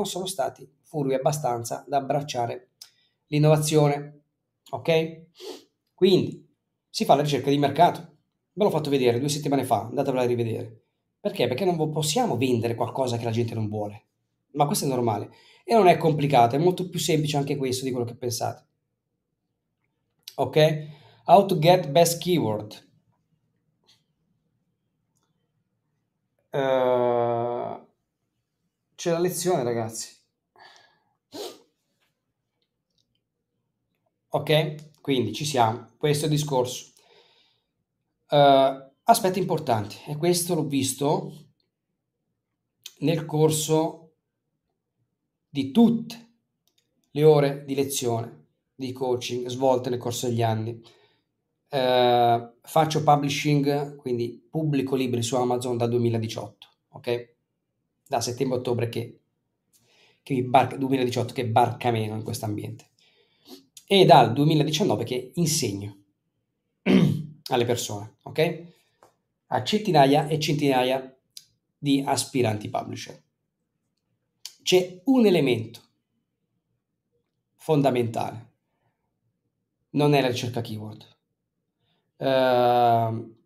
non sono stati furbi abbastanza da abbracciare l'innovazione. Ok? Quindi si fa la ricerca di mercato. Ve l'ho fatto vedere due settimane fa, andatevela a rivedere. Perché? Perché non possiamo vendere qualcosa che la gente non vuole. Ma questo è normale. E non è complicato, è molto più semplice anche questo di quello che pensate. Ok? How to get best keyword. Uh, c'è la lezione, ragazzi. Ok? Quindi ci siamo. Questo è il discorso. Uh, aspetti importanti. E questo l'ho visto nel corso di tutte le ore di lezione, di coaching svolte nel corso degli anni. Uh, faccio publishing, quindi pubblico libri su Amazon da 2018. Ok? da settembre-ottobre che, che barca, 2018 che barca meno in questo ambiente. E dal 2019 che insegno alle persone, ok? A centinaia e centinaia di aspiranti publisher. C'è un elemento fondamentale, non è la ricerca keyword, uh,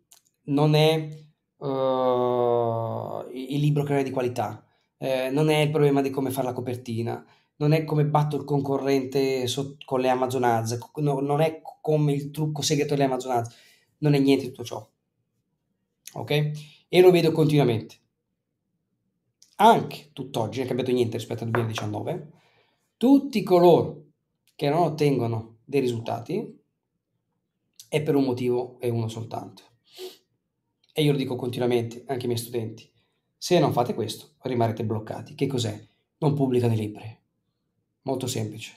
non è uh, il libro che di qualità, eh, non è il problema di come fare la copertina, non è come batto il concorrente so- con le Amazon Ads, no, non è come il trucco segreto delle Amazon Ads, non è niente di tutto ciò. Ok? E lo vedo continuamente. Anche tutt'oggi, non è cambiato niente rispetto al 2019, tutti coloro che non ottengono dei risultati è per un motivo e uno soltanto e io lo dico continuamente, anche ai miei studenti. Se non fate questo, rimarrete bloccati. Che cos'è? Non pubblicano i libri. Molto semplice.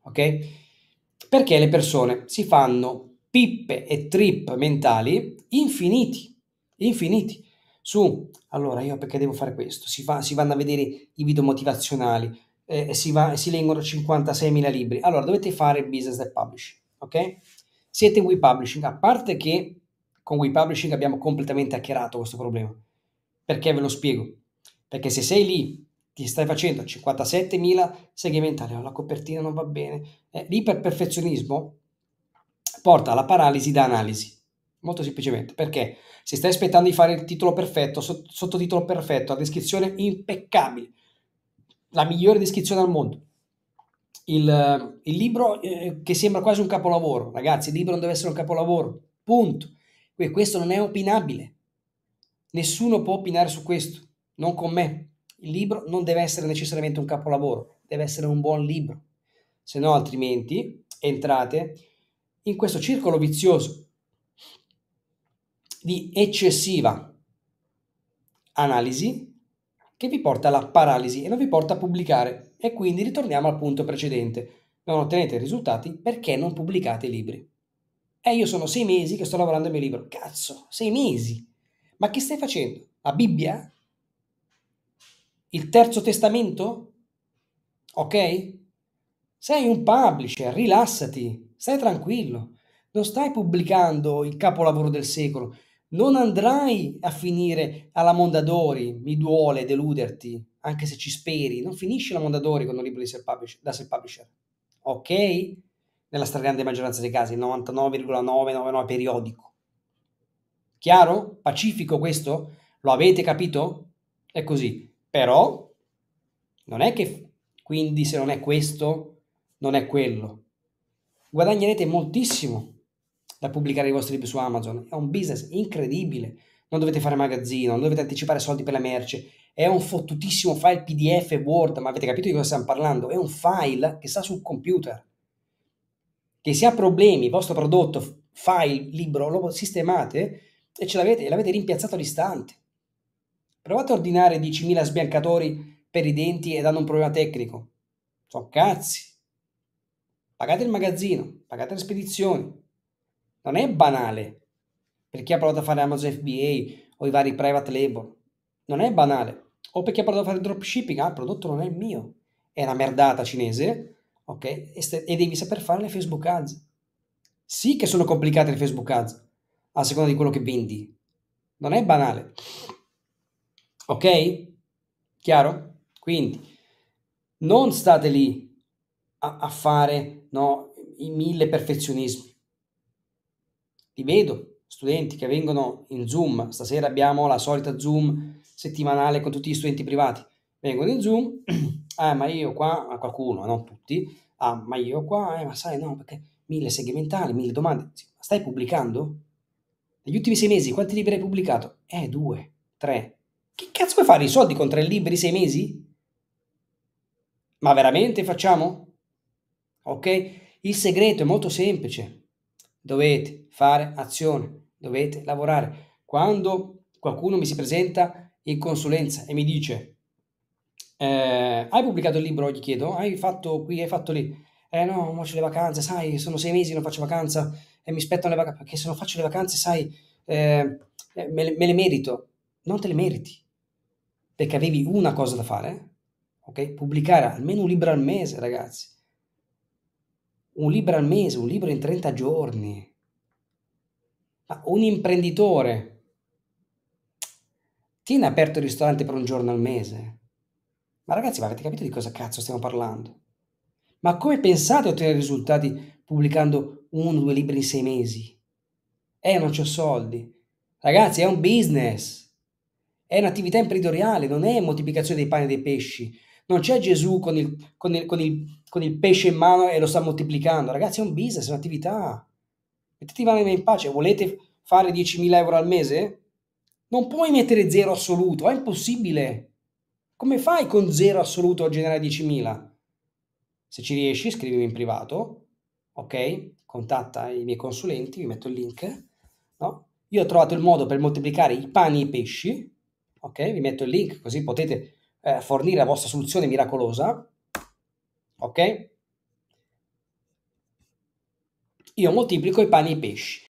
Ok? Perché le persone si fanno pippe e trip mentali infiniti, infiniti. Su, allora io perché devo fare questo? Si, fa, si vanno a vedere i video motivazionali, eh, si, va, si leggono 56.000 libri. Allora dovete fare business e publishing, ok? Siete in publishing, a parte che con We Publishing abbiamo completamente hackerato questo problema. Perché ve lo spiego? Perché se sei lì, ti stai facendo 57.000 segmentali, la copertina non va bene, eh, l'iperperfezionismo porta alla paralisi da analisi. Molto semplicemente, perché se stai aspettando di fare il titolo perfetto, sottotitolo perfetto, la descrizione impeccabile, la migliore descrizione al mondo, il, il libro eh, che sembra quasi un capolavoro, ragazzi, il libro non deve essere un capolavoro, punto. E questo non è opinabile. Nessuno può opinare su questo, non con me. Il libro non deve essere necessariamente un capolavoro, deve essere un buon libro. Se no, altrimenti entrate in questo circolo vizioso di eccessiva analisi che vi porta alla paralisi e non vi porta a pubblicare. E quindi ritorniamo al punto precedente. Non ottenete risultati perché non pubblicate libri. Eh, io sono sei mesi che sto lavorando al mio libro. Cazzo, sei mesi. Ma che stai facendo? La Bibbia? Il Terzo Testamento? Ok? Sei un publisher, rilassati, stai tranquillo. Non stai pubblicando il capolavoro del secolo. Non andrai a finire alla Mondadori, mi duole deluderti, anche se ci speri. Non finisci la Mondadori con un libro self-publish, da self-publisher. Ok? nella stragrande maggioranza dei casi, il 99,999 periodico. Chiaro? Pacifico questo? Lo avete capito? È così. Però non è che quindi se non è questo, non è quello. Guadagnerete moltissimo da pubblicare i vostri libri su Amazon. È un business incredibile. Non dovete fare magazzino, non dovete anticipare soldi per la merce. È un fottutissimo file PDF Word, ma avete capito di cosa stiamo parlando? È un file che sta sul computer che se ha problemi il vostro prodotto, file, libro, lo sistemate e ce l'avete, l'avete rimpiazzato all'istante. Provate a ordinare 10.000 sbiancatori per i denti ed hanno un problema tecnico. Sono cazzi. Pagate il magazzino, pagate le spedizioni. Non è banale per chi ha provato a fare Amazon FBA o i vari private label. Non è banale. O per chi ha provato a fare dropshipping, ah, il prodotto non è mio. È una merdata cinese, ok? E, st- e devi saper fare le Facebook Ads. Sì che sono complicate le Facebook Ads, a seconda di quello che vendi. Non è banale. Ok? Chiaro? Quindi, non state lì a, a fare no, i mille perfezionismi. Li vedo, studenti che vengono in Zoom, stasera abbiamo la solita Zoom settimanale con tutti gli studenti privati, vengono in Zoom, eh, ma io qua, a qualcuno, non tutti, ah, ma io qua, eh, ma sai, no, perché mille segmentali, mille domande, stai pubblicando? Negli ultimi sei mesi quanti libri hai pubblicato? Eh, due, tre. Che cazzo vuoi fare i soldi con tre libri sei mesi? Ma veramente facciamo? Ok? Il segreto è molto semplice. Dovete fare azione, dovete lavorare. Quando qualcuno mi si presenta in consulenza e mi dice eh, hai pubblicato il libro? Gli chiedo, hai fatto qui, hai fatto lì? Eh no, mo c'è le vacanze, sai, sono sei mesi che non faccio vacanza e mi spettano le vacanze, perché se non faccio le vacanze, sai, eh, eh, me, le, me, le merito. Non te le meriti, perché avevi una cosa da fare, ok? Pubblicare almeno un libro al mese, ragazzi. Un libro al mese, un libro in 30 giorni. Ma un imprenditore tiene aperto il ristorante per un giorno al mese ma ragazzi, ma avete capito di cosa cazzo stiamo parlando? Ma come pensate a ottenere risultati pubblicando uno o due libri in sei mesi? Eh, non c'ho soldi. Ragazzi, è un business. È un'attività imprenditoriale, non è moltiplicazione dei pani e dei pesci. Non c'è Gesù con il, con, il, con, il, con il, pesce in mano e lo sta moltiplicando. Ragazzi, è un business, è un'attività. Mettete l'anima in pace. Volete fare 10.000 euro al mese? Non puoi mettere zero assoluto, è impossibile. Come fai con zero assoluto a generare 10.000? Se ci riesci, scrivimi in privato, ok? Contatta i miei consulenti, vi metto il link, no? Io ho trovato il modo per moltiplicare i pani e i pesci, ok? Vi metto il link così potete eh, fornire la vostra soluzione miracolosa, ok? Io moltiplico i pani e i pesci.